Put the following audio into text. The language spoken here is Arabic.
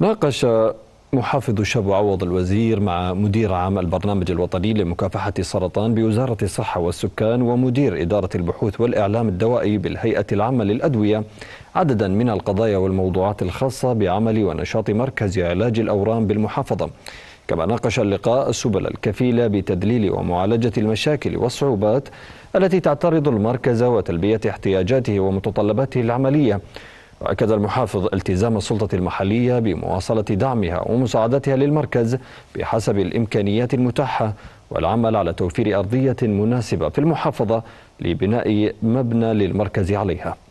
ناقش محافظ شاب عوض الوزير مع مدير عام البرنامج الوطني لمكافحة السرطان بوزارة الصحة والسكان ومدير إدارة البحوث والإعلام الدوائي بالهيئة العامة للأدوية عددا من القضايا والموضوعات الخاصة بعمل ونشاط مركز علاج الأورام بالمحافظة كما ناقش اللقاء السبل الكفيلة بتدليل ومعالجة المشاكل والصعوبات التي تعترض المركز وتلبية احتياجاته ومتطلباته العملية وأكد المحافظ التزام السلطة المحلية بمواصلة دعمها ومساعدتها للمركز بحسب الإمكانيات المتاحة والعمل على توفير أرضية مناسبة في المحافظة لبناء مبنى للمركز عليها